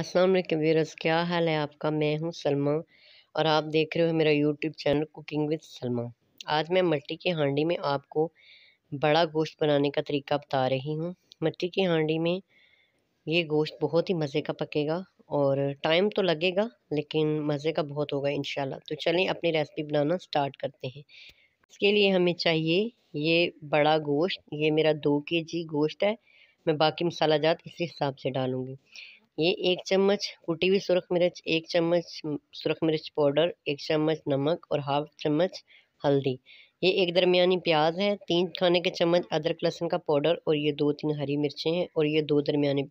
अस्सलाम वालेकुम वीरस क्या हाल है आपका मैं हूं सलमा और आप देख रहे हो मेरा YouTube channel cooking with Salma आज मैं मट्टी की हांडी में आपको बड़ा गोश्त बनाने का तरीका बता रही हूं मट्टी की हांडी में ये गोश्त बहुत ही मज़े का पकेगा और टाइम तो लगेगा लेकिन मज़े का बहुत होगा इन तो चलें अपनी रेसिपी बनाना स्टार्ट करते हैं इसके लिए हमें चाहिए ये बड़ा गोश्त ये मेरा दो के जी गोश्त है मैं बाकी मसाला जात इसी हिसाब से डालूँगी ये एक चम्मच कुटी हुई सुरख मिर्च एक चम्मच सुरख मिर्च पाउडर एक चम्मच नमक और हाफ चम्मच हल्दी ये एक दरमियानी प्याज है तीन खाने के चम्मच अदरक लहसुन का पाउडर और ये दो तीन हरी मिर्चें हैं और ये दो दरमियानी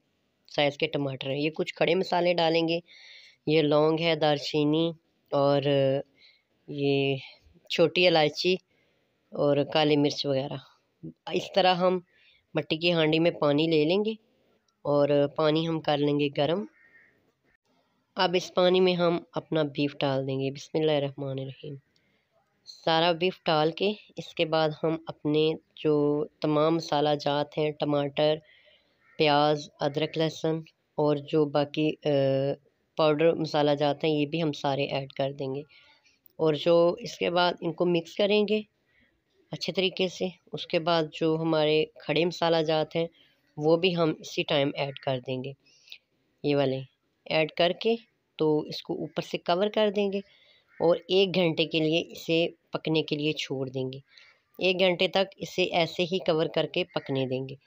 साइज़ के टमाटर हैं ये कुछ खड़े मसाले डालेंगे ये लौंग है दारचीनी और ये छोटी इलायची और काली मिर्च वगैरह इस तरह हम मट्टी की हांडी में पानी ले लेंगे और पानी हम कर लेंगे गर्म अब इस पानी में हम अपना बीफ डाल देंगे बिसमीम सारा बीफ डाल के इसके बाद हम अपने जो तमाम मसाला जात हैं टमाटर प्याज अदरक लहसुन और जो बाकी पाउडर मसाला जाते हैं ये भी हम सारे ऐड कर देंगे और जो इसके बाद इनको मिक्स करेंगे अच्छे तरीके से उसके बाद जो हमारे खड़े मसाला जात हैं वो भी हम इसी टाइम ऐड कर देंगे ये वाले ऐड करके तो इसको ऊपर से कवर कर देंगे और एक घंटे के लिए इसे पकने के लिए छोड़ देंगे एक घंटे तक इसे ऐसे ही कवर करके पकने देंगे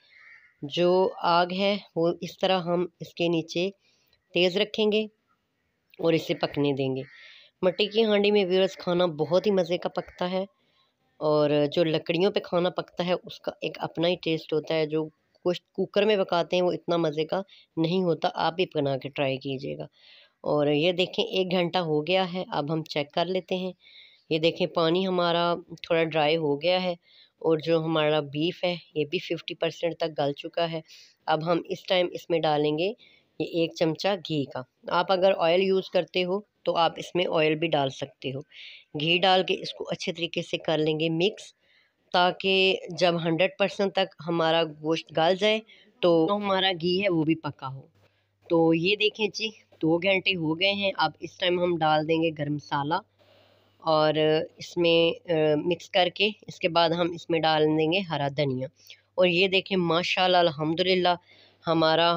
जो आग है वो इस तरह हम इसके नीचे तेज़ रखेंगे और इसे पकने देंगे मट्टी की हांडी में व्यूअर्स खाना बहुत ही मज़े का पकता है और जो लकड़ियों पे खाना पकता है उसका एक अपना ही टेस्ट होता है जो गोश्त कुकर में पकाते हैं वो इतना मज़े का नहीं होता आप भी बना के ट्राई कीजिएगा और ये देखें एक घंटा हो गया है अब हम चेक कर लेते हैं ये देखें पानी हमारा थोड़ा ड्राई हो गया है और जो हमारा बीफ है ये भी फिफ्टी परसेंट तक गल चुका है अब हम इस टाइम इसमें डालेंगे ये एक चमचा घी का आप अगर ऑयल यूज़ करते हो तो आप इसमें ऑयल भी डाल सकते हो घी डाल के इसको अच्छे तरीके से कर लेंगे मिक्स ताकि जब हंड्रेड परसेंट तक हमारा गोश्त गल जाए तो हमारा घी है वो भी पका हो तो ये देखें जी दो घंटे हो गए हैं अब इस टाइम हम डाल देंगे गर्म मसाला और इसमें मिक्स करके इसके बाद हम इसमें डाल देंगे हरा धनिया और ये देखें माशाल्लाह अल्हम्दुलिल्लाह हमारा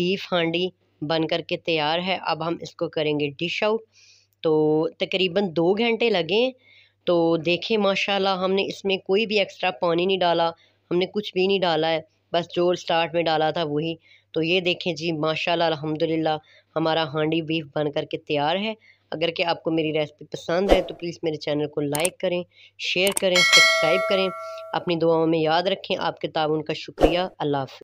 बीफ हांडी बन कर के तैयार है अब हम इसको करेंगे डिश आउट तो तकरीबन दो घंटे लगे तो देखें माशाल्लाह हमने इसमें कोई भी एक्स्ट्रा पानी नहीं डाला हमने कुछ भी नहीं डाला है बस जो स्टार्ट में डाला था वही तो ये देखें जी माशाल्लाह अल्हम्दुलिल्लाह हमारा हांडी बीफ बन कर के तैयार है अगर के आपको मेरी रेसिपी पसंद आए तो प्लीज़ मेरे चैनल को लाइक करें शेयर करें सब्सक्राइब करें अपनी दुआओं में याद रखें आपके ताउन का शुक्रिया अल्लाह